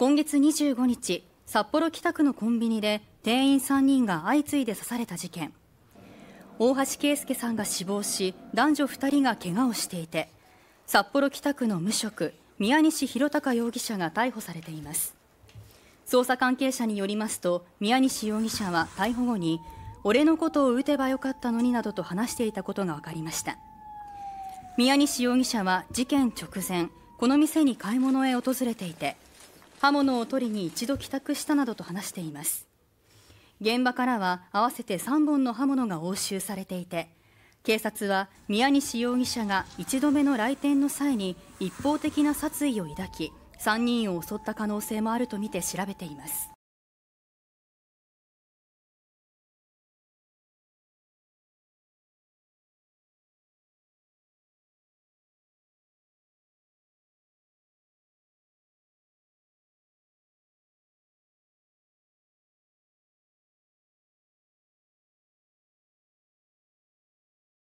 今月25日札幌北区のコンビニで店員3人が相次いで刺された事件大橋圭介さんが死亡し男女2人が怪我をしていて札幌北区の無職宮西博隆容疑者が逮捕されています捜査関係者によりますと宮西容疑者は逮捕後に俺のことを撃てばよかったのになどと話していたことが分かりました宮西容疑者は事件直前この店に買い物へ訪れていて刃物を取りに一度帰宅したなどと話しています現場からは合わせて3本の刃物が押収されていて警察は宮西容疑者が1度目の来店の際に一方的な殺意を抱き3人を襲った可能性もあるとみて調べています